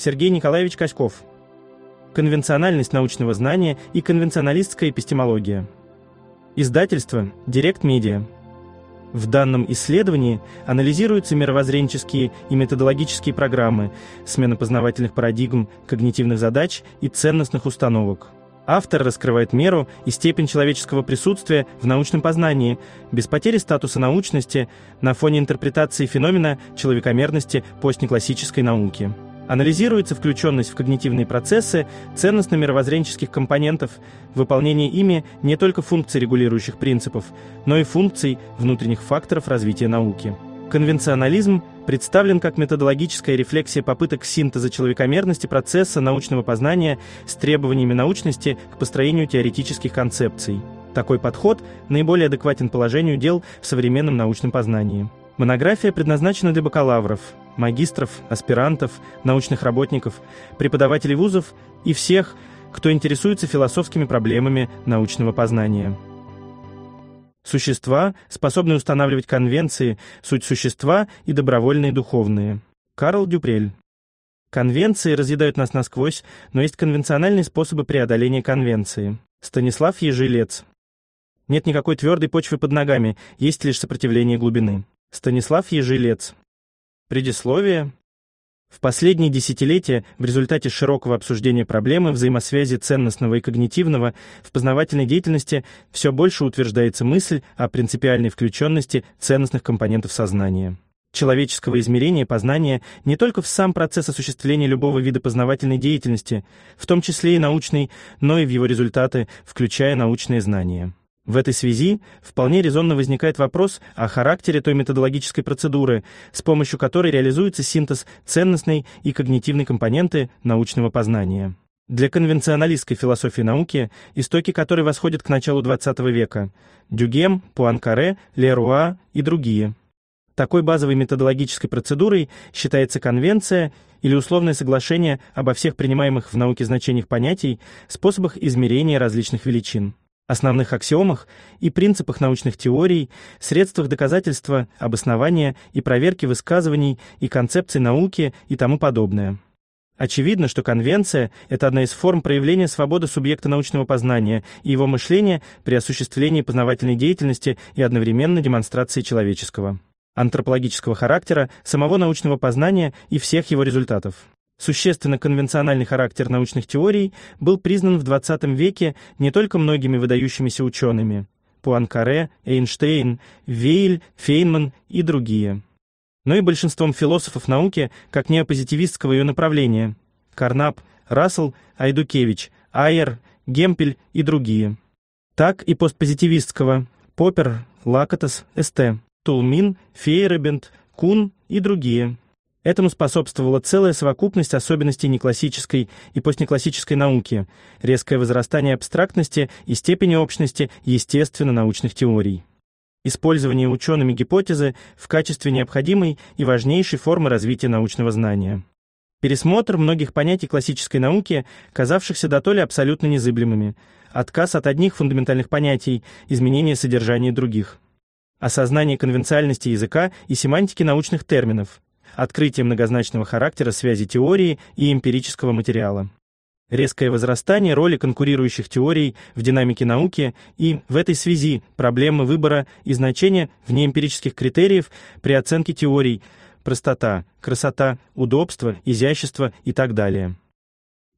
Сергей Николаевич Коськов. Конвенциональность научного знания и конвенционалистская эпистемология. Издательство «Директ Медиа». В данном исследовании анализируются мировоззренческие и методологические программы, смена познавательных парадигм, когнитивных задач и ценностных установок. Автор раскрывает меру и степень человеческого присутствия в научном познании, без потери статуса научности на фоне интерпретации феномена человекомерности постнеклассической науки. Анализируется включенность в когнитивные процессы ценностно-мировоззренческих компонентов, выполнение ими не только функций регулирующих принципов, но и функций внутренних факторов развития науки. Конвенционализм представлен как методологическая рефлексия попыток синтеза человекомерности процесса научного познания с требованиями научности к построению теоретических концепций. Такой подход наиболее адекватен положению дел в современном научном познании. Монография предназначена для бакалавров, магистров, аспирантов, научных работников, преподавателей вузов и всех, кто интересуется философскими проблемами научного познания. Существа, способные устанавливать конвенции, суть существа и добровольные духовные. Карл Дюпрель. Конвенции разъедают нас насквозь, но есть конвенциональные способы преодоления конвенции. Станислав Ежелец. Нет никакой твердой почвы под ногами, есть лишь сопротивление глубины. Станислав Ежелец. Предисловие. В последние десятилетия в результате широкого обсуждения проблемы взаимосвязи ценностного и когнитивного в познавательной деятельности все больше утверждается мысль о принципиальной включённости ценностных компонентов сознания человеческого измерения познания не только в сам процесс осуществления любого вида познавательной деятельности, в том числе и научной, но и в его результаты, включая научные знания. В этой связи вполне резонно возникает вопрос о характере той методологической процедуры, с помощью которой реализуется синтез ценностной и когнитивной компоненты научного познания. Для конвенционалистской философии науки, истоки которой восходят к началу XX века, Дюгем, Пуанкаре, Леруа и другие. Такой базовой методологической процедурой считается конвенция или условное соглашение обо всех принимаемых в науке значениях понятий, способах измерения различных величин основных аксиомах и принципах научных теорий, средствах доказательства, обоснования и проверки высказываний и концепций науки и тому подобное. Очевидно, что конвенция – это одна из форм проявления свободы субъекта научного познания и его мышления при осуществлении познавательной деятельности и одновременно демонстрации человеческого, антропологического характера, самого научного познания и всех его результатов существенно конвенциональный характер научных теорий был признан в XX веке не только многими выдающимися учеными – Пуанкаре, Эйнштейн, Вейль, Фейнман и другие, но и большинством философов науки как неопозитивистского ее направления – Карнап, Рассел, Айдукевич, Айер, Гемпель и другие. Так и постпозитивистского – Поппер, Лакатос, СТ, Тулмин, Фейребент, Кун и другие – Этому способствовала целая совокупность особенностей неклассической и постнеклассической науки, резкое возрастание абстрактности и степени общности естественно-научных теорий. Использование учеными гипотезы в качестве необходимой и важнейшей формы развития научного знания. Пересмотр многих понятий классической науки, казавшихся до дотоле абсолютно незыблемыми, отказ от одних фундаментальных понятий, изменение содержания других. Осознание конвенциальности языка и семантики научных терминов – открытие многозначного характера связи теории и эмпирического материала. Резкое возрастание роли конкурирующих теорий в динамике науки и, в этой связи, проблемы выбора и значения внеэмпирических критериев при оценке теорий простота, красота, удобство, изящество и так далее.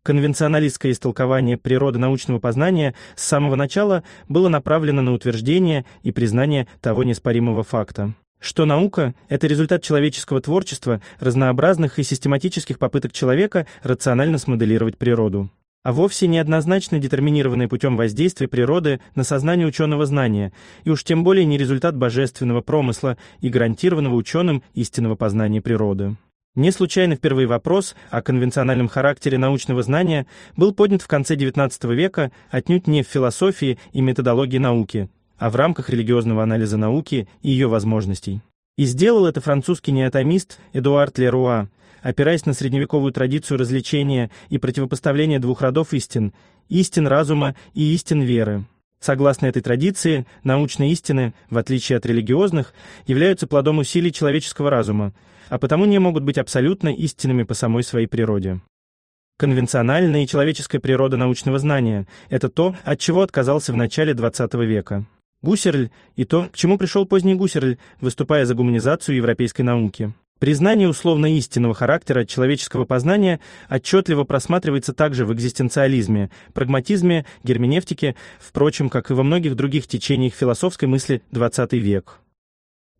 Конвенционалистское истолкование природы научного познания с самого начала было направлено на утверждение и признание того неоспоримого факта что наука — это результат человеческого творчества, разнообразных и систематических попыток человека рационально смоделировать природу, а вовсе неоднозначно детерминированное путем воздействия природы на сознание ученого знания, и уж тем более не результат божественного промысла и гарантированного ученым истинного познания природы. Не случайно впервые вопрос о конвенциональном характере научного знания был поднят в конце XIX века отнюдь не в философии и методологии науки, а в рамках религиозного анализа науки и ее возможностей. И сделал это французский неотомист Эдуард Леруа, опираясь на средневековую традицию развлечения и противопоставления двух родов истин – истин разума и истин веры. Согласно этой традиции, научные истины, в отличие от религиозных, являются плодом усилий человеческого разума, а потому не могут быть абсолютно истинными по самой своей природе. Конвенциональная и человеческая природа научного знания – это то, от чего отказался в начале XX века. Гусерль и то, к чему пришел поздний Гусерль, выступая за гуманизацию европейской науки. Признание условно истинного характера человеческого познания отчетливо просматривается также в экзистенциализме, прагматизме, герменевтике, впрочем, как и во многих других течениях философской мысли XX век.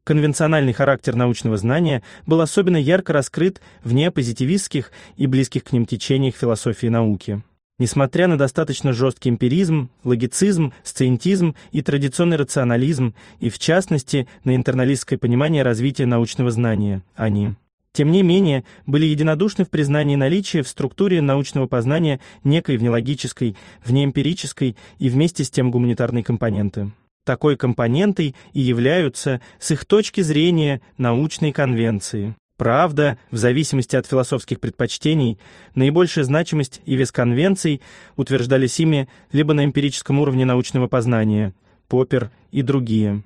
Конвенциональный характер научного знания был особенно ярко раскрыт вне позитивистских и близких к ним течениях философии науки. Несмотря на достаточно жесткий эмпиризм, логицизм, сциентизм и традиционный рационализм, и в частности на интерналистское понимание развития научного знания, они тем не менее, были единодушны в признании наличия в структуре научного познания некой внелогической, внеэмпирической и вместе с тем гуманитарной компоненты. Такой компонентой и являются, с их точки зрения, научные конвенции. Правда, в зависимости от философских предпочтений, наибольшая значимость и вес конвенций утверждались ими либо на эмпирическом уровне научного познания, Поппер и другие,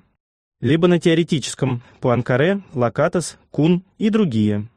либо на теоретическом, Пуанкаре, Лакатос, Кун и другие,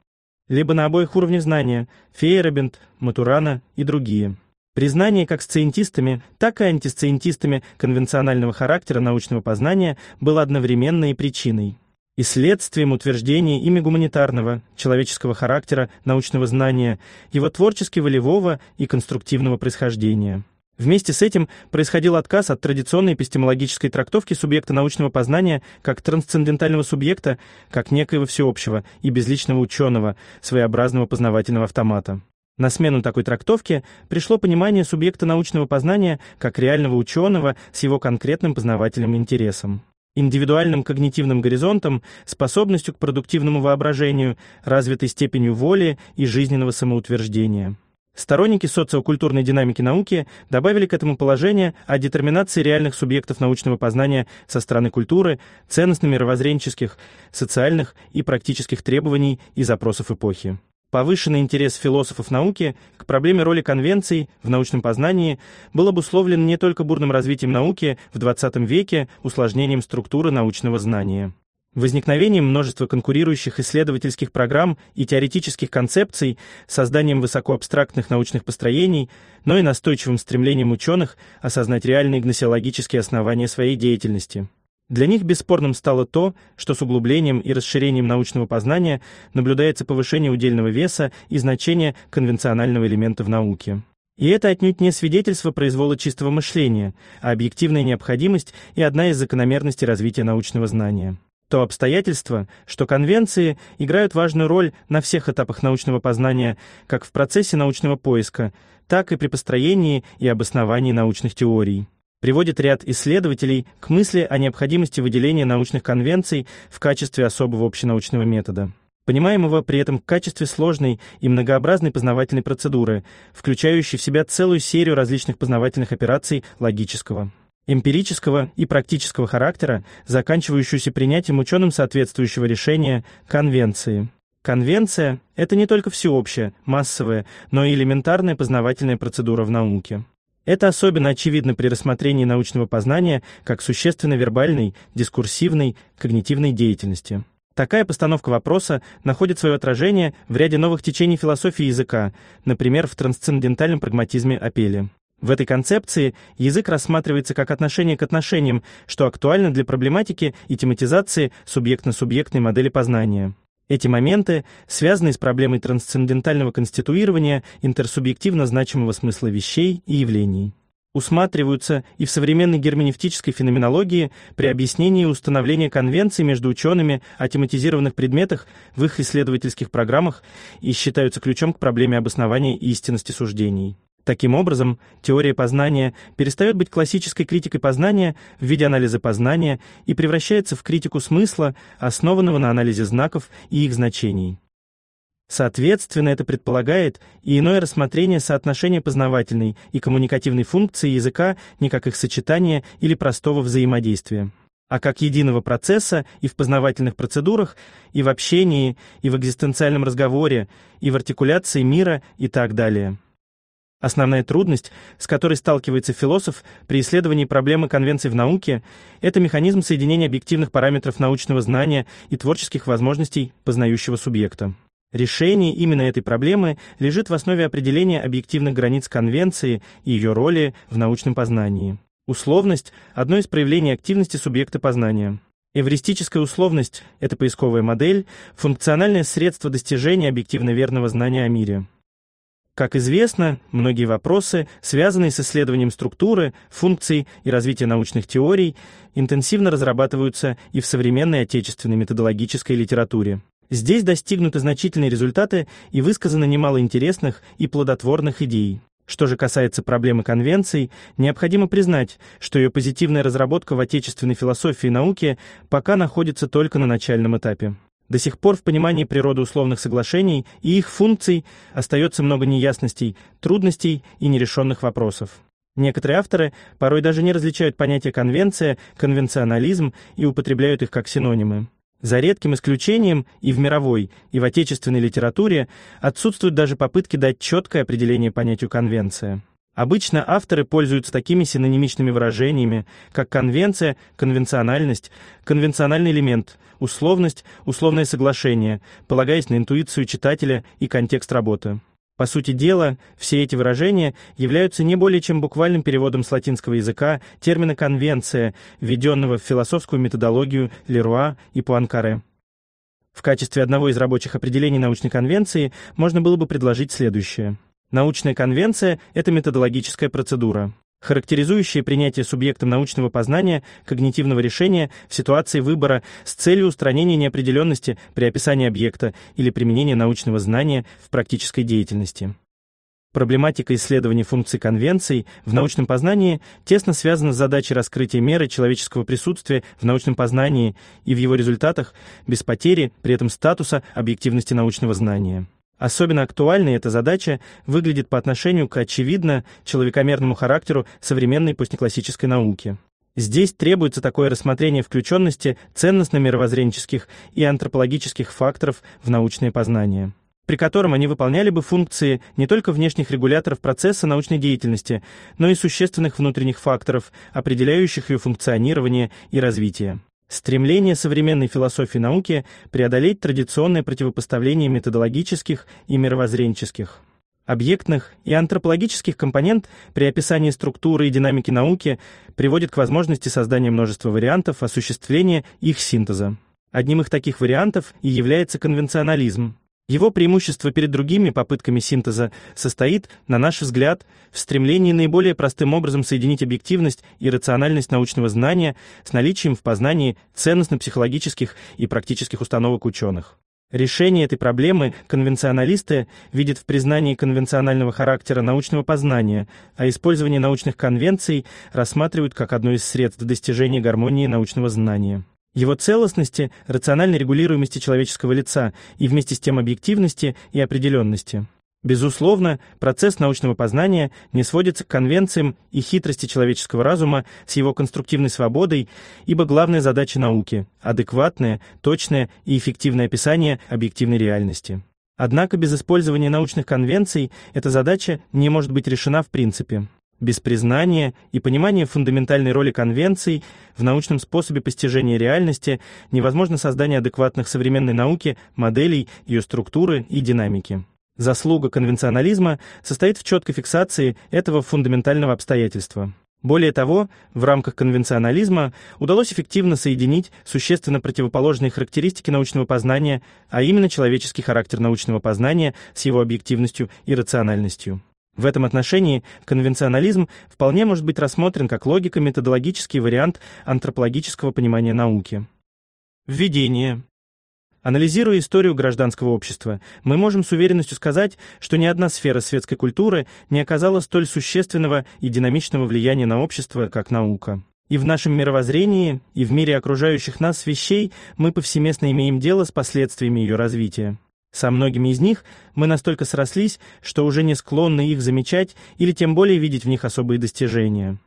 либо на обоих уровнях знания, Фейербент, Матурана и другие. Признание как сциентистами, так и антисциентистами конвенционального характера научного познания было одновременной причиной и следствием утверждения ими гуманитарного, человеческого характера, научного знания, его творчески-волевого и конструктивного происхождения. Вместе с этим происходил отказ от традиционной эпистемологической трактовки субъекта научного познания как трансцендентального субъекта, как некоего всеобщего и безличного ученого, своеобразного познавательного автомата. На смену такой трактовке пришло понимание субъекта научного познания как реального ученого с его конкретным познавательным интересом индивидуальным когнитивным горизонтом, способностью к продуктивному воображению, развитой степенью воли и жизненного самоутверждения. Сторонники социокультурной динамики науки добавили к этому положение о детерминации реальных субъектов научного познания со стороны культуры, ценностно-мировоззренческих, социальных и практических требований и запросов эпохи. Повышенный интерес философов науки к проблеме роли конвенций в научном познании был обусловлен не только бурным развитием науки в XX веке, усложнением структуры научного знания. Возникновением множества конкурирующих исследовательских программ и теоретических концепций, созданием высокоабстрактных научных построений, но и настойчивым стремлением ученых осознать реальные гносеологические основания своей деятельности. Для них бесспорным стало то, что с углублением и расширением научного познания наблюдается повышение удельного веса и значения конвенционального элемента в науке. И это отнюдь не свидетельство произвола чистого мышления, а объективная необходимость и одна из закономерностей развития научного знания. То обстоятельство, что конвенции играют важную роль на всех этапах научного познания, как в процессе научного поиска, так и при построении и обосновании научных теорий приводит ряд исследователей к мысли о необходимости выделения научных конвенций в качестве особого общенаучного метода, понимаемого при этом в качестве сложной и многообразной познавательной процедуры, включающей в себя целую серию различных познавательных операций логического эмпирического и практического характера, заканчивающуюся принятием ученым соответствующего решения конвенции. Конвенция – это не только всеобщая, массовая, но и элементарная познавательная процедура в науке. Это особенно очевидно при рассмотрении научного познания как существенно вербальной, дискурсивной, когнитивной деятельности. Такая постановка вопроса находит свое отражение в ряде новых течений философии языка, например, в трансцендентальном прагматизме Апели. В этой концепции язык рассматривается как отношение к отношениям, что актуально для проблематики и тематизации субъектно-субъектной модели познания. Эти моменты связаны с проблемой трансцендентального конституирования интерсубъективно значимого смысла вещей и явлений. Усматриваются и в современной герменевтической феноменологии при объяснении установления конвенций между учеными о тематизированных предметах в их исследовательских программах и считаются ключом к проблеме обоснования истинности суждений. Таким образом, теория познания перестает быть классической критикой познания в виде анализа познания и превращается в критику смысла, основанного на анализе знаков и их значений. Соответственно, это предполагает и иное рассмотрение соотношения познавательной и коммуникативной функции языка не как их сочетания или простого взаимодействия, а как единого процесса и в познавательных процедурах, и в общении, и в экзистенциальном разговоре, и в артикуляции мира и так далее. Основная трудность, с которой сталкивается философ при исследовании проблемы конвенций в науке, это механизм соединения объективных параметров научного знания и творческих возможностей познающего субъекта. Решение именно этой проблемы лежит в основе определения объективных границ конвенции и ее роли в научном познании. Условность – одно из проявлений активности субъекта познания. Эвристическая условность – это поисковая модель, функциональное средство достижения объективно верного знания о мире. Как известно, многие вопросы, связанные с исследованием структуры, функций и развития научных теорий, интенсивно разрабатываются и в современной отечественной методологической литературе. Здесь достигнуты значительные результаты и высказано немало интересных и плодотворных идей. Что же касается проблемы конвенций, необходимо признать, что ее позитивная разработка в отечественной философии и науке пока находится только на начальном этапе. До сих пор в понимании природы условных соглашений и их функций остается много неясностей, трудностей и нерешенных вопросов. Некоторые авторы порой даже не различают понятия конвенция, конвенционализм и употребляют их как синонимы. За редким исключением и в мировой, и в отечественной литературе отсутствуют даже попытки дать четкое определение понятию конвенция. Обычно авторы пользуются такими синонимичными выражениями, как конвенция, конвенциональность, конвенциональный элемент, условность, условное соглашение, полагаясь на интуицию читателя и контекст работы. По сути дела, все эти выражения являются не более чем буквальным переводом с латинского языка термина «конвенция», введенного в философскую методологию Леруа и Пуанкаре. В качестве одного из рабочих определений научной конвенции можно было бы предложить следующее – Научная конвенция — это методологическая процедура, характеризующая принятие субъектом научного познания когнитивного решения в ситуации выбора с целью устранения неопределенности при описании объекта или применения научного знания в практической деятельности. Проблематика исследования функций конвенций в научном познании тесно связана с задачей раскрытия меры человеческого присутствия в научном познании и в его результатах без потери при этом статуса объективности научного знания. Особенно актуальной эта задача выглядит по отношению к, очевидно, человекомерному характеру современной постнеклассической науки. Здесь требуется такое рассмотрение включённости ценностно-мировоззренческих и антропологических факторов в научное познание, при котором они выполняли бы функции не только внешних регуляторов процесса научной деятельности, но и существенных внутренних факторов, определяющих её функционирование и развитие. Стремление современной философии науки преодолеть традиционное противопоставление методологических и мировоззренческих, объектных и антропологических компонент при описании структуры и динамики науки приводит к возможности создания множества вариантов осуществления их синтеза. Одним из таких вариантов и является конвенционализм, его преимущество перед другими попытками синтеза состоит, на наш взгляд, в стремлении наиболее простым образом соединить объективность и рациональность научного знания с наличием в познании ценностно-психологических и практических установок ученых. Решение этой проблемы конвенционалисты видят в признании конвенционального характера научного познания, а использование научных конвенций рассматривают как одно из средств достижения гармонии научного знания его целостности, рациональной регулируемости человеческого лица и вместе с тем объективности и определенности. Безусловно, процесс научного познания не сводится к конвенциям и хитрости человеческого разума с его конструктивной свободой, ибо главная задача науки – адекватное, точное и эффективное описание объективной реальности. Однако без использования научных конвенций эта задача не может быть решена в принципе без признания и понимания фундаментальной роли конвенций в научном способе постижения реальности невозможно создание адекватных современной науке моделей, ее структуры и динамики. Заслуга конвенционализма состоит в четкой фиксации этого фундаментального обстоятельства. Более того, в рамках конвенционализма удалось эффективно соединить существенно противоположные характеристики научного познания, а именно человеческий характер научного познания с его объективностью и рациональностью. В этом отношении конвенционализм вполне может быть рассмотрен как логико-методологический вариант антропологического понимания науки. Введение. Анализируя историю гражданского общества, мы можем с уверенностью сказать, что ни одна сфера светской культуры не оказала столь существенного и динамичного влияния на общество, как наука. И в нашем мировоззрении, и в мире окружающих нас вещей мы повсеместно имеем дело с последствиями ее развития. Со многими из них мы настолько срослись, что уже не склонны их замечать или тем более видеть в них особые достижения.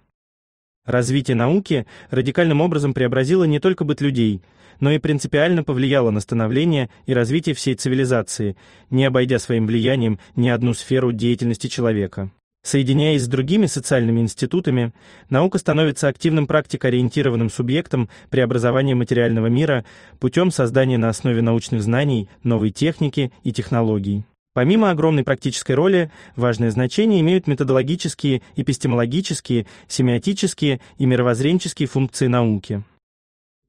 Развитие науки радикальным образом преобразило не только быт людей, но и принципиально повлияло на становление и развитие всей цивилизации, не обойдя своим влиянием ни одну сферу деятельности человека. Соединяясь с другими социальными институтами, наука становится активным практикоориентированным субъектом преобразования материального мира путем создания на основе научных знаний новой техники и технологий. Помимо огромной практической роли, важное значение имеют методологические, эпистемологические, семиотические и мировоззренческие функции науки.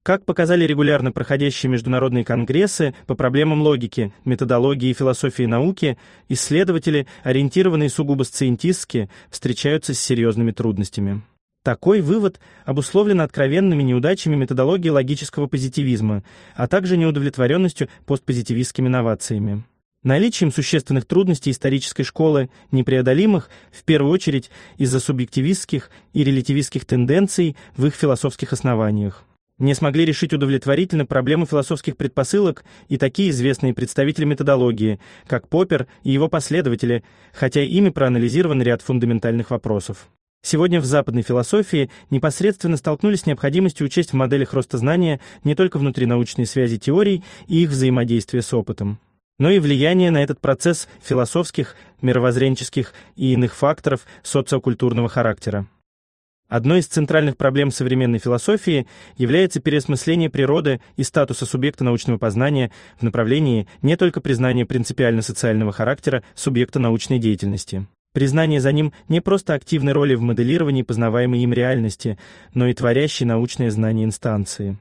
Как показали регулярно проходящие международные конгрессы по проблемам логики, методологии и философии науки, исследователи, ориентированные сугубо сциентистски, встречаются с серьезными трудностями. Такой вывод обусловлен откровенными неудачами методологии логического позитивизма, а также неудовлетворенностью постпозитивистскими новациями. Наличием существенных трудностей исторической школы, непреодолимых, в первую очередь, из-за субъективистских и релятивистских тенденций в их философских основаниях не смогли решить удовлетворительно проблемы философских предпосылок и такие известные представители методологии, как Поппер и его последователи, хотя ими проанализирован ряд фундаментальных вопросов. Сегодня в западной философии непосредственно столкнулись с необходимостью учесть в моделях роста знания не только внутринаучные связи теорий и их взаимодействие с опытом, но и влияние на этот процесс философских, мировоззренческих и иных факторов социокультурного характера. Одной из центральных проблем современной философии является переосмысление природы и статуса субъекта научного познания в направлении не только признания принципиально социального характера субъекта научной деятельности. Признание за ним не просто активной роли в моделировании познаваемой им реальности, но и творящей научное знание инстанции.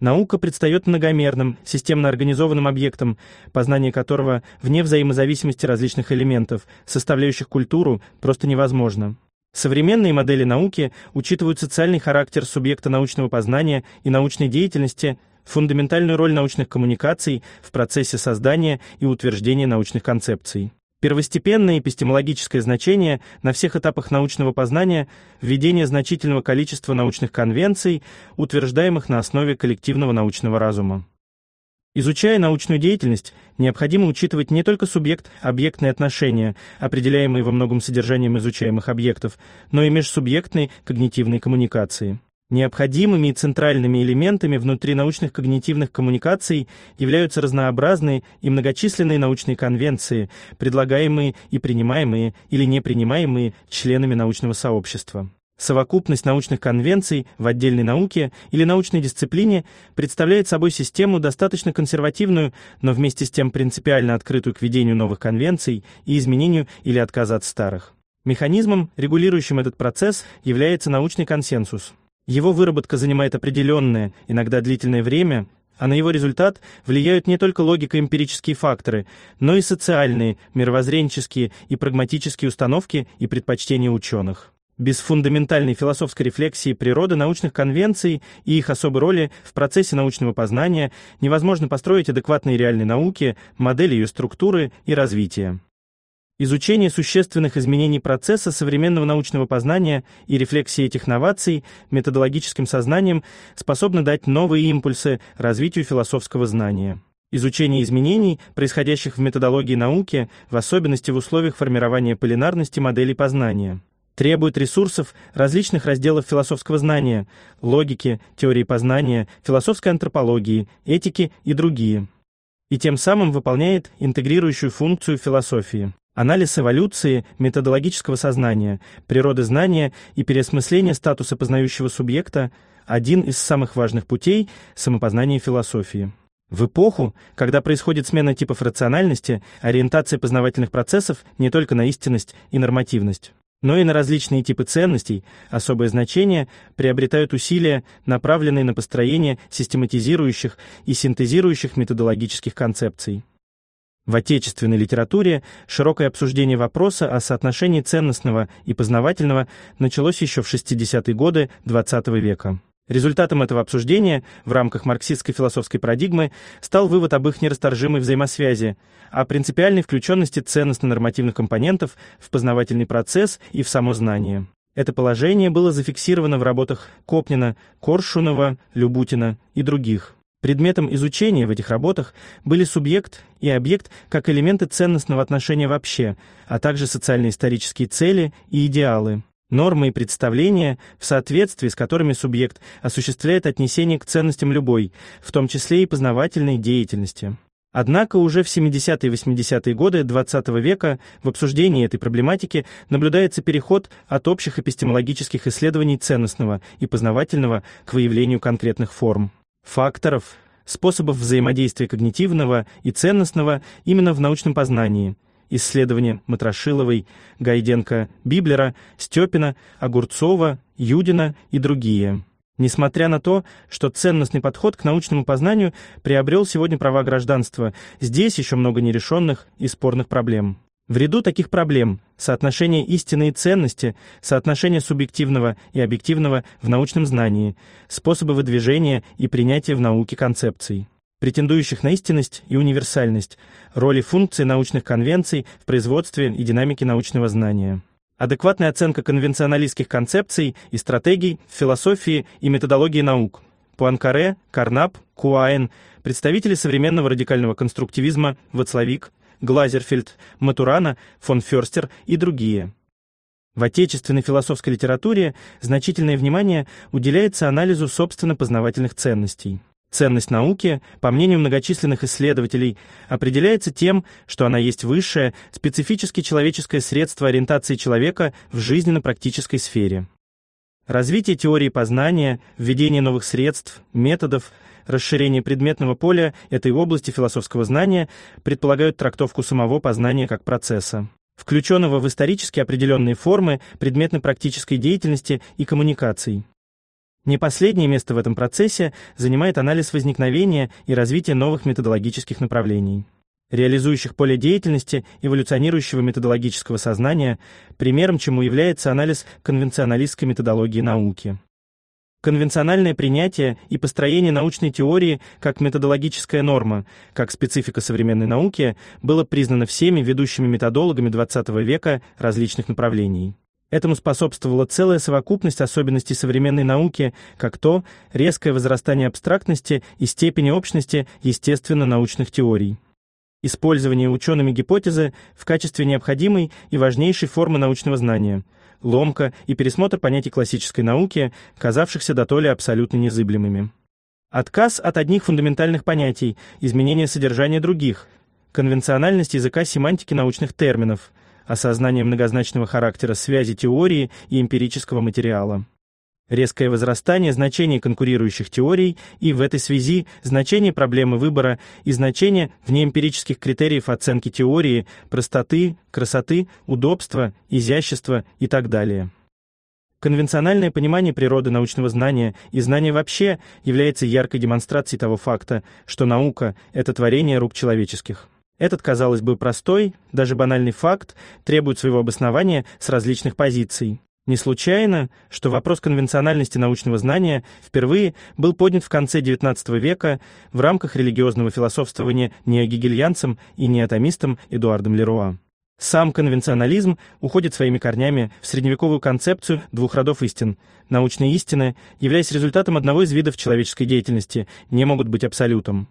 Наука предстает многомерным, системно организованным объектом, познание которого вне взаимозависимости различных элементов, составляющих культуру, просто невозможно. Современные модели науки учитывают социальный характер субъекта научного познания и научной деятельности, фундаментальную роль научных коммуникаций в процессе создания и утверждения научных концепций. Первостепенное эпистемологическое значение на всех этапах научного познания – введение значительного количества научных конвенций, утверждаемых на основе коллективного научного разума. Изучая научную деятельность, необходимо учитывать не только субъект-объектные отношения, определяемые во многом содержанием изучаемых объектов, но и межсубъектные когнитивные коммуникации. Необходимыми и центральными элементами внутри научных когнитивных коммуникаций являются разнообразные и многочисленные научные конвенции, предлагаемые и принимаемые или не принимаемые членами научного сообщества. Совокупность научных конвенций в отдельной науке или научной дисциплине представляет собой систему достаточно консервативную, но вместе с тем принципиально открытую к введению новых конвенций и изменению или отказа от старых. Механизмом, регулирующим этот процесс, является научный консенсус. Его выработка занимает определенное, иногда длительное время, а на его результат влияют не только логико-эмпирические факторы, но и социальные, мировоззренческие и прагматические установки и предпочтения ученых. Без фундаментальной философской рефлексии природы научных конвенций и их особой роли в процессе научного познания невозможно построить адекватные реальные науки, модели ее структуры и развития. Изучение существенных изменений процесса современного научного познания и рефлексии этих новаций методологическим сознанием способно дать новые импульсы развитию философского знания. Изучение изменений, происходящих в методологии науки, в особенности в условиях формирования полинарности моделей познания – требует ресурсов различных разделов философского знания – логики, теории познания, философской антропологии, этики и другие. И тем самым выполняет интегрирующую функцию философии – анализ эволюции методологического сознания, природы знания и переосмысление статуса познающего субъекта – один из самых важных путей самопознания философии. В эпоху, когда происходит смена типов рациональности, ориентация познавательных процессов не только на истинность и нормативность но и на различные типы ценностей особое значение приобретают усилия, направленные на построение систематизирующих и синтезирующих методологических концепций. В отечественной литературе широкое обсуждение вопроса о соотношении ценностного и познавательного началось еще в 60-е годы XX века. Результатом этого обсуждения в рамках марксистской философской парадигмы стал вывод об их нерасторжимой взаимосвязи, о принципиальной включенности ценностно-нормативных компонентов в познавательный процесс и в само знание. Это положение было зафиксировано в работах Копнина, Коршунова, Любутина и других. Предметом изучения в этих работах были субъект и объект как элементы ценностного отношения вообще, а также социально-исторические цели и идеалы – нормы и представления, в соответствии с которыми субъект осуществляет отнесение к ценностям любой, в том числе и познавательной деятельности. Однако уже в 70-е и 80-е годы XX -го века в обсуждении этой проблематики наблюдается переход от общих эпистемологических исследований ценностного и познавательного к выявлению конкретных форм, факторов, способов взаимодействия когнитивного и ценностного именно в научном познании – исследования Матрошиловой, Гайденко, Библера, Степина, Огурцова, Юдина и другие. Несмотря на то, что ценностный подход к научному познанию приобрел сегодня права гражданства, здесь еще много нерешенных и спорных проблем. В ряду таких проблем соотношение истины и ценности, соотношение субъективного и объективного в научном знании, способы выдвижения и принятия в науке концепций претендующих на истинность и универсальность, роли функций научных конвенций в производстве и динамике научного знания. Адекватная оценка конвенционалистских концепций и стратегий в философии и методологии наук. Пуанкаре, Карнап, Куаен, представители современного радикального конструктивизма Вацлавик, Глазерфельд, Матурана, фон Ферстер и другие. В отечественной философской литературе значительное внимание уделяется анализу собственно познавательных ценностей. Ценность науки, по мнению многочисленных исследователей, определяется тем, что она есть высшее, специфически человеческое средство ориентации человека в жизненно-практической сфере. Развитие теории познания, введение новых средств, методов, расширение предметного поля этой области философского знания предполагают трактовку самого познания как процесса, включенного в исторически определенные формы предметно-практической деятельности и коммуникаций. Не последнее место в этом процессе занимает анализ возникновения и развития новых методологических направлений реализующих поле деятельности эволюционирующего методологического сознания, примером чему является анализ конвенционалистской методологии науки. Конвенциональное принятие и построение научной теории как методологическая норма, как специфика современной науки, было признано всеми ведущими методологами XX века различных направлений. Этому способствовала целая совокупность особенностей современной науки, как то резкое возрастание абстрактности и степени общности естественно-научных теорий. Использование учеными гипотезы в качестве необходимой и важнейшей формы научного знания, ломка и пересмотр понятий классической науки, казавшихся дотоле абсолютно незыблемыми. Отказ от одних фундаментальных понятий, изменение содержания других – конвенциональность языка семантики научных терминов, осознание многозначного характера связи теории и эмпирического материала. Резкое возрастание значения конкурирующих теорий и в этой связи значение проблемы выбора и значение внеэмпирических критериев оценки теории, простоты, красоты, удобства, изящества и так далее. Конвенциональное понимание природы научного знания и знания вообще является яркой демонстрацией того факта, что наука — это творение рук человеческих. Этот, казалось бы, простой, даже банальный факт требует своего обоснования с различных позиций. Не случайно, что вопрос конвенциональности научного знания впервые был поднят в конце XIX века в рамках религиозного философствования неогегельянцем и неатомистом Эдуардом Леруа. Сам конвенционализм уходит своими корнями в средневековую концепцию двух родов истин. Научные истины, являясь результатом одного из видов человеческой деятельности, не могут быть абсолютом.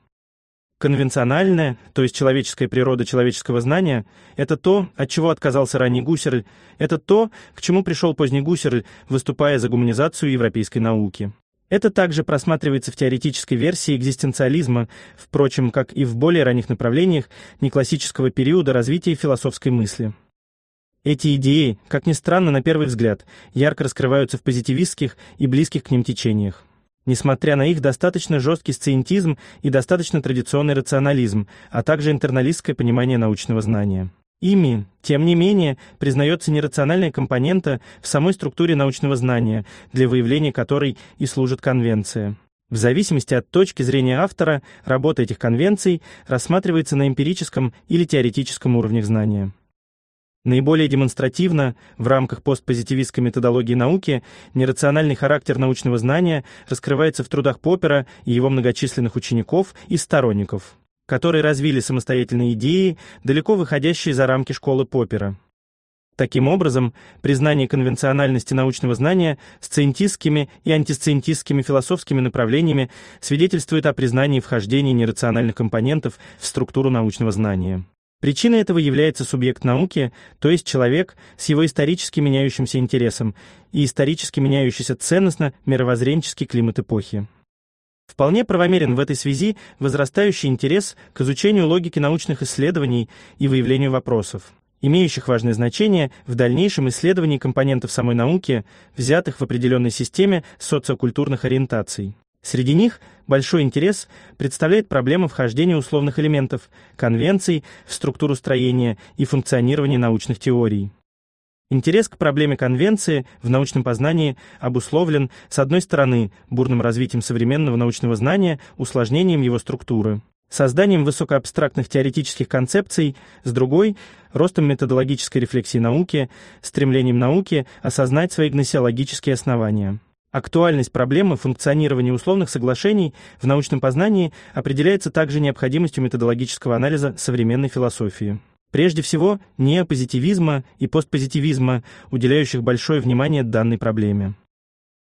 Конвенциональная, то есть человеческая природа человеческого знания, это то, от чего отказался ранний Гусерль, это то, к чему пришел поздний Гусерль, выступая за гуманизацию европейской науки. Это также просматривается в теоретической версии экзистенциализма, впрочем, как и в более ранних направлениях неклассического периода развития философской мысли. Эти идеи, как ни странно на первый взгляд, ярко раскрываются в позитивистских и близких к ним течениях несмотря на их достаточно жесткий сциентизм и достаточно традиционный рационализм, а также интерналистское понимание научного знания. Ими, тем не менее, признается нерациональная компонента в самой структуре научного знания, для выявления которой и служит конвенция. В зависимости от точки зрения автора, работа этих конвенций рассматривается на эмпирическом или теоретическом уровнях знания. Наиболее демонстративно в рамках постпозитивистской методологии науки нерациональный характер научного знания раскрывается в трудах Поппера и его многочисленных учеников и сторонников, которые развили самостоятельные идеи, далеко выходящие за рамки школы Поппера. Таким образом, признание конвенциональности научного знания сциентистскими и антисциентистскими философскими направлениями свидетельствует о признании вхождения нерациональных компонентов в структуру научного знания. Причиной этого является субъект науки, то есть человек с его исторически меняющимся интересом и исторически меняющийся ценностно-мировоззренческий климат эпохи. Вполне правомерен в этой связи возрастающий интерес к изучению логики научных исследований и выявлению вопросов, имеющих важное значение в дальнейшем исследовании компонентов самой науки, взятых в определенной системе социокультурных ориентаций. Среди них большой интерес представляет проблема вхождения условных элементов, конвенций в структуру строения и функционирования научных теорий. Интерес к проблеме конвенции в научном познании обусловлен, с одной стороны, бурным развитием современного научного знания, усложнением его структуры, созданием высокоабстрактных теоретических концепций, с другой – ростом методологической рефлексии науки, стремлением науки осознать свои гносеологические основания. Актуальность проблемы функционирования условных соглашений в научном познании определяется также необходимостью методологического анализа современной философии. Прежде всего, неопозитивизма и постпозитивизма, уделяющих большое внимание данной проблеме.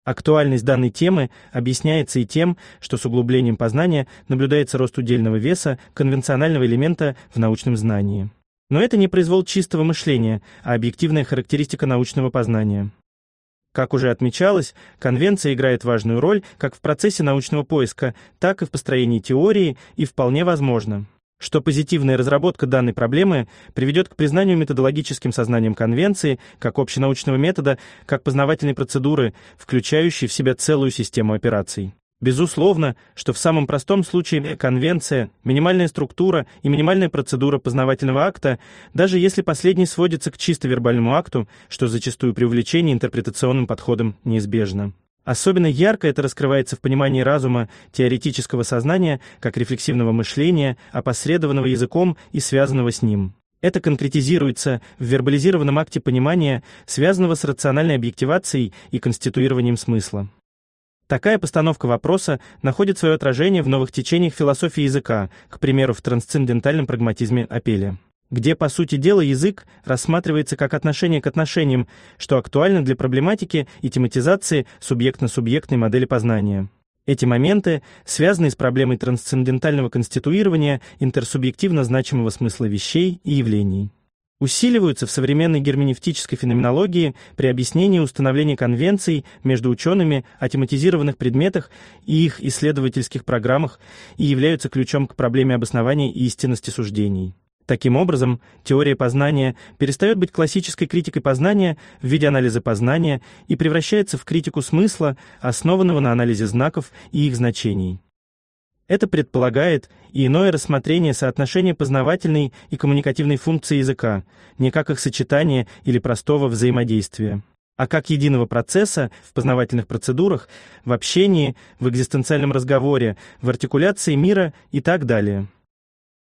Актуальность данной темы объясняется и тем, что с углублением познания наблюдается рост удельного веса конвенционального элемента в научном знании. Но это не произвол чистого мышления, а объективная характеристика научного познания. Как уже отмечалось, конвенция играет важную роль как в процессе научного поиска, так и в построении теории, и вполне возможно, что позитивная разработка данной проблемы приведет к признанию методологическим сознанием конвенции как общенаучного метода, как познавательной процедуры, включающей в себя целую систему операций. Безусловно, что в самом простом случае конвенция, минимальная структура и минимальная процедура познавательного акта, даже если последний сводится к чисто вербальному акту, что зачастую при увлечении интерпретационным подходом неизбежно. Особенно ярко это раскрывается в понимании разума, теоретического сознания, как рефлексивного мышления, опосредованного языком и связанного с ним. Это конкретизируется в вербализированном акте понимания, связанного с рациональной объективацией и конституированием смысла. Такая постановка вопроса находит свое отражение в новых течениях философии языка, к примеру, в трансцендентальном прагматизме Апеля где, по сути дела, язык рассматривается как отношение к отношениям, что актуально для проблематики и тематизации субъектно-субъектной модели познания. Эти моменты связаны с проблемой трансцендентального конституирования интерсубъективно значимого смысла вещей и явлений усиливаются в современной герменевтической феноменологии при объяснении установления конвенций между учеными о тематизированных предметах и их исследовательских программах и являются ключом к проблеме обоснования и истинности суждений. Таким образом, теория познания перестает быть классической критикой познания в виде анализа познания и превращается в критику смысла, основанного на анализе знаков и их значений. Это предполагает и иное рассмотрение соотношения познавательной и коммуникативной функции языка, не как их сочетания или простого взаимодействия, а как единого процесса в познавательных процедурах, в общении, в экзистенциальном разговоре, в артикуляции мира и так далее.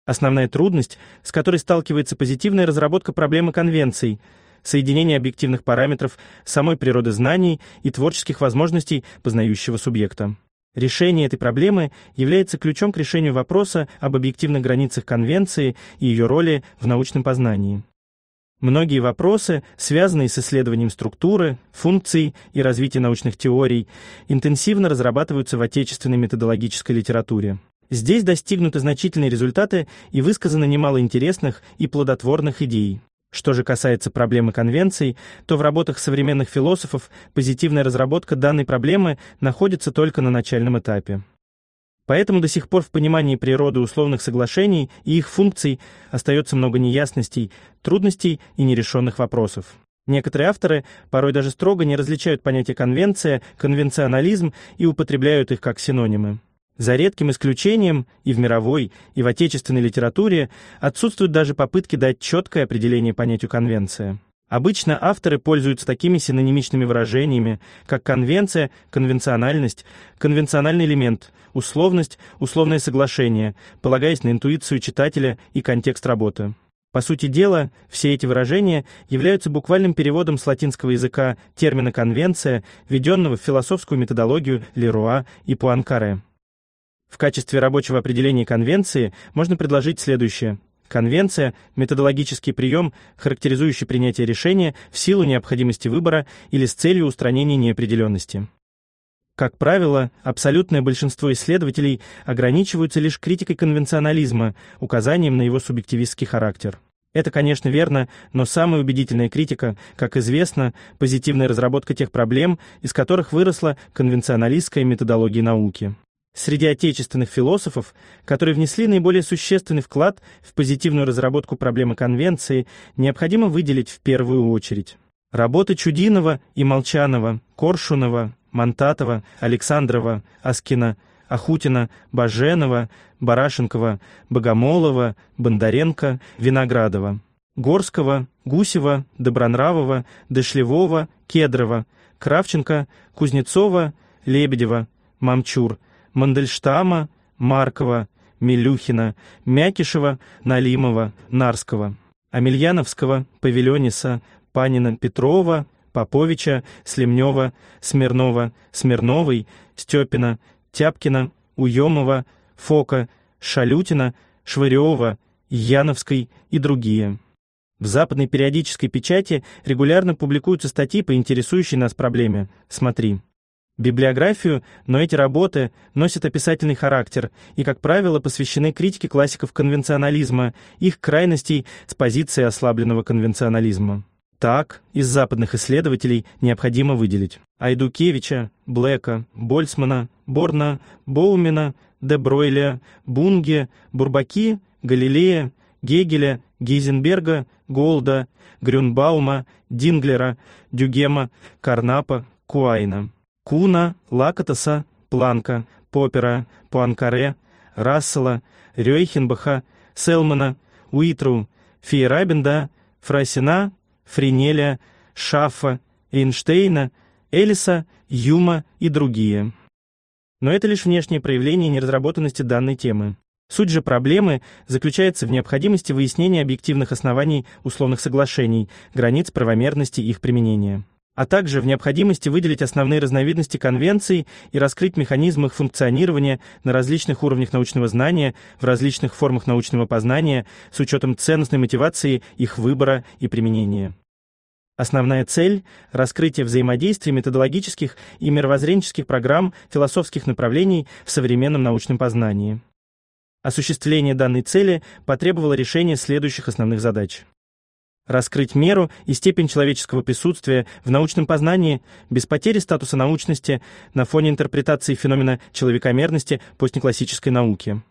Основная трудность, с которой сталкивается позитивная разработка проблемы конвенций, соединение объективных параметров самой природы знаний и творческих возможностей познающего субъекта. Решение этой проблемы является ключом к решению вопроса об объективных границах конвенции и ее роли в научном познании. Многие вопросы, связанные с исследованием структуры, функций и развития научных теорий, интенсивно разрабатываются в отечественной методологической литературе. Здесь достигнуты значительные результаты и высказано немало интересных и плодотворных идей. Что же касается проблемы конвенций, то в работах современных философов позитивная разработка данной проблемы находится только на начальном этапе. Поэтому до сих пор в понимании природы условных соглашений и их функций остается много неясностей, трудностей и нерешенных вопросов. Некоторые авторы порой даже строго не различают понятия конвенция, конвенционализм и употребляют их как синонимы. За редким исключением и в мировой, и в отечественной литературе отсутствуют даже попытки дать четкое определение понятию конвенция. Обычно авторы пользуются такими синонимичными выражениями, как конвенция, конвенциональность, конвенциональный элемент, условность, условное соглашение, полагаясь на интуицию читателя и контекст работы. По сути дела, все эти выражения являются буквальным переводом с латинского языка термина «конвенция», введенного в философскую методологию Леруа и Пуанкаре. В качестве рабочего определения конвенции можно предложить следующее. Конвенция – методологический прием, характеризующий принятие решения в силу необходимости выбора или с целью устранения неопределенности. Как правило, абсолютное большинство исследователей ограничиваются лишь критикой конвенционализма, указанием на его субъективистский характер. Это, конечно, верно, но самая убедительная критика, как известно, позитивная разработка тех проблем, из которых выросла конвенционалистская методология науки среди отечественных философов, которые внесли наиболее существенный вклад в позитивную разработку проблемы конвенции, необходимо выделить в первую очередь. Работы Чудинова и Молчанова, Коршунова, Монтатова, Александрова, Аскина, Ахутина, Баженова, Барашенкова, Богомолова, Бондаренко, Виноградова, Горского, Гусева, Добронравова, Дошлевого, Кедрова, Кравченко, Кузнецова, Лебедева, Мамчур, Мандельштама, Маркова, Милюхина, Мякишева, Налимова, Нарского, Амельяновского, Павильониса, Панина, Петрова, Поповича, Слемнева, Смирнова, Смирновой, Степина, Тяпкина, Уемова, Фока, Шалютина, Швырева, Яновской и другие. В западной периодической печати регулярно публикуются статьи по интересующей нас проблеме. Смотри библиографию, но эти работы носят описательный характер и, как правило, посвящены критике классиков конвенционализма, их крайностей с позиции ослабленного конвенционализма. Так, из западных исследователей необходимо выделить Айдукевича, Блэка, Больцмана, Борна, Боумена, Дебройля, Бунге, Бурбаки, Галилея, Гегеля, Гейзенберга, Голда, Грюнбаума, Динглера, Дюгема, Карнапа, Куайна. Куна, Лакотаса, Планка, Поппера, Пуанкаре, Рассела, Рейхенбаха, Селмана, Уитру, Фейрабенда, Фрасина, Френеля, Шафа, Эйнштейна, Элиса, Юма и другие. Но это лишь внешнее проявление неразработанности данной темы. Суть же проблемы заключается в необходимости выяснения объективных оснований условных соглашений, границ правомерности их применения а также в необходимости выделить основные разновидности конвенций и раскрыть механизм их функционирования на различных уровнях научного знания, в различных формах научного познания, с учетом ценностной мотивации их выбора и применения. Основная цель – раскрытие взаимодействия методологических и мировоззренческих программ философских направлений в современном научном познании. Осуществление данной цели потребовало решения следующих основных задач раскрыть меру и степень человеческого присутствия в научном познании без потери статуса научности на фоне интерпретации феномена человекомерности постнеклассической науки.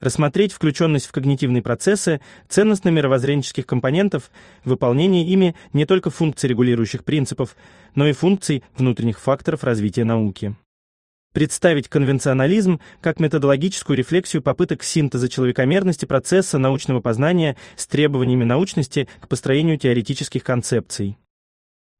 Рассмотреть включенность в когнитивные процессы ценностно-мировоззренческих компонентов, выполнение ими не только функций регулирующих принципов, но и функций внутренних факторов развития науки представить конвенционализм как методологическую рефлексию попыток синтеза человекомерности процесса научного познания с требованиями научности к построению теоретических концепций.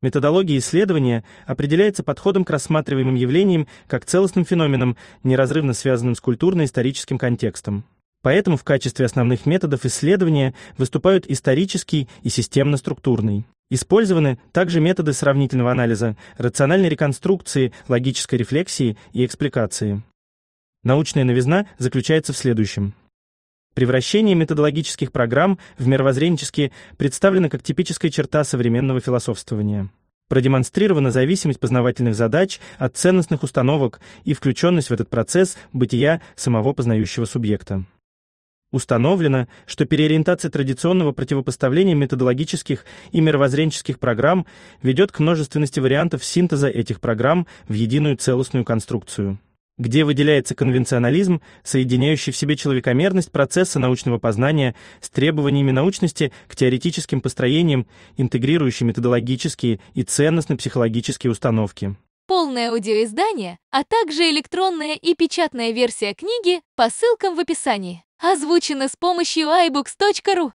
Методология исследования определяется подходом к рассматриваемым явлениям как целостным феноменам, неразрывно связанным с культурно-историческим контекстом. Поэтому в качестве основных методов исследования выступают исторический и системно-структурный. Использованы также методы сравнительного анализа, рациональной реконструкции, логической рефлексии и экспликации. Научная новизна заключается в следующем. Превращение методологических программ в мировоззренческие представлено как типическая черта современного философствования. Продемонстрирована зависимость познавательных задач от ценностных установок и включенность в этот процесс бытия самого познающего субъекта. Установлено, что переориентация традиционного противопоставления методологических и мировоззренческих программ ведет к множественности вариантов синтеза этих программ в единую целостную конструкцию где выделяется конвенционализм, соединяющий в себе человекомерность процесса научного познания с требованиями научности к теоретическим построениям, интегрирующий методологические и ценностно-психологические установки. Полное аудиоиздание, а также электронная и печатная версия книги по ссылкам в описании. Озвучено с помощью iBooks.ru